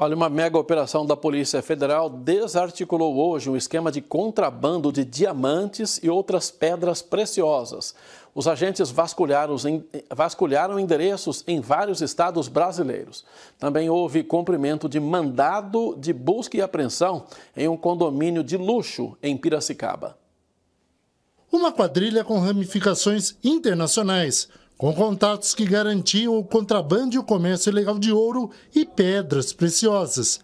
Olha, uma mega operação da Polícia Federal desarticulou hoje um esquema de contrabando de diamantes e outras pedras preciosas. Os agentes vasculharam, vasculharam endereços em vários estados brasileiros. Também houve cumprimento de mandado de busca e apreensão em um condomínio de luxo em Piracicaba. Uma quadrilha com ramificações internacionais com contatos que garantiam o contrabando e o comércio ilegal de ouro e pedras preciosas,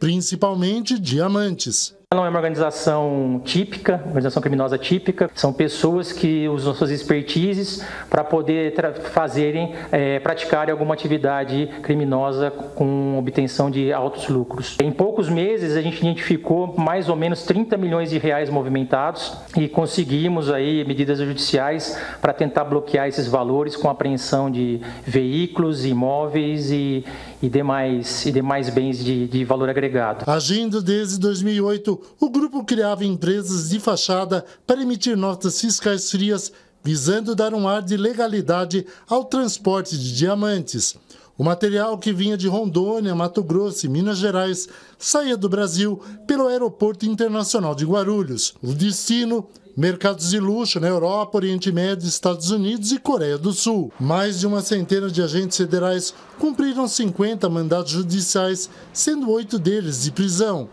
principalmente diamantes não é uma organização típica, organização criminosa típica, são pessoas que usam suas expertises para poder fazerem, é, praticarem alguma atividade criminosa com obtenção de altos lucros. Em poucos meses a gente identificou mais ou menos 30 milhões de reais movimentados e conseguimos aí medidas judiciais para tentar bloquear esses valores com apreensão de veículos, imóveis e, e demais, e demais bens de, de valor agregado. Agindo desde 2008, o grupo criava empresas de fachada para emitir notas fiscais frias, visando dar um ar de legalidade ao transporte de diamantes. O material que vinha de Rondônia, Mato Grosso e Minas Gerais saía do Brasil pelo Aeroporto Internacional de Guarulhos. O destino, mercados de luxo na Europa, Oriente Médio, Estados Unidos e Coreia do Sul. Mais de uma centena de agentes federais cumpriram 50 mandados judiciais, sendo oito deles de prisão.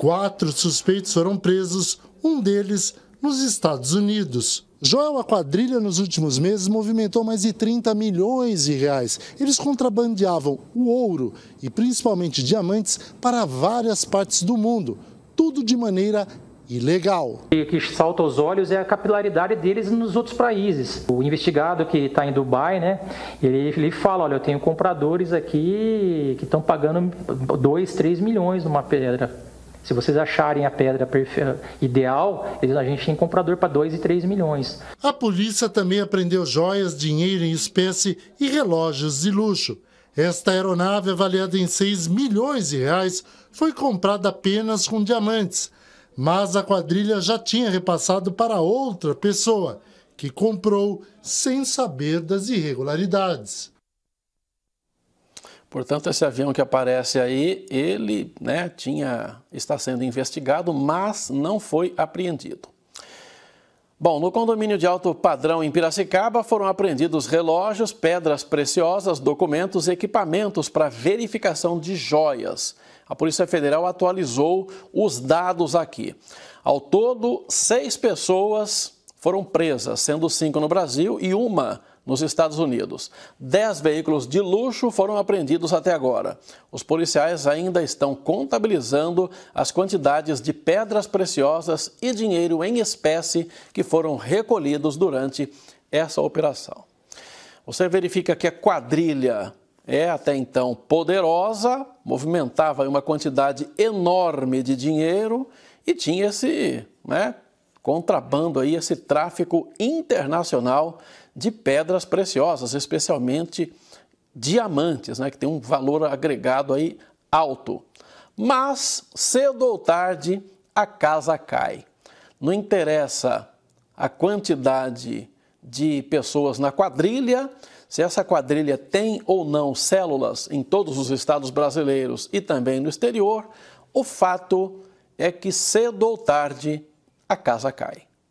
Quatro suspeitos foram presos, um deles nos Estados Unidos. Joel, a quadrilha nos últimos meses movimentou mais de 30 milhões de reais. Eles contrabandeavam o ouro e principalmente diamantes para várias partes do mundo, tudo de maneira ilegal. O que salta aos olhos é a capilaridade deles nos outros países. O investigado que está em Dubai, né, ele, ele fala, olha, eu tenho compradores aqui que estão pagando 2, 3 milhões numa pedra. Se vocês acharem a pedra ideal, a gente tem comprador para 2 e 3 milhões. A polícia também apreendeu joias, dinheiro em espécie e relógios de luxo. Esta aeronave, avaliada em 6 milhões de reais, foi comprada apenas com diamantes. Mas a quadrilha já tinha repassado para outra pessoa, que comprou sem saber das irregularidades. Portanto, esse avião que aparece aí, ele né, tinha, está sendo investigado, mas não foi apreendido. Bom, no condomínio de alto padrão em Piracicaba foram apreendidos relógios, pedras preciosas, documentos e equipamentos para verificação de joias. A Polícia Federal atualizou os dados aqui. Ao todo, seis pessoas foram presas, sendo cinco no Brasil e uma nos Estados Unidos. Dez veículos de luxo foram apreendidos até agora. Os policiais ainda estão contabilizando as quantidades de pedras preciosas e dinheiro em espécie que foram recolhidos durante essa operação. Você verifica que a quadrilha é até então poderosa, movimentava uma quantidade enorme de dinheiro e tinha esse né, contrabando aí, esse tráfico internacional de pedras preciosas, especialmente diamantes, né, que tem um valor agregado aí alto. Mas cedo ou tarde a casa cai. Não interessa a quantidade de pessoas na quadrilha, se essa quadrilha tem ou não células em todos os estados brasileiros e também no exterior, o fato é que cedo ou tarde a casa cai.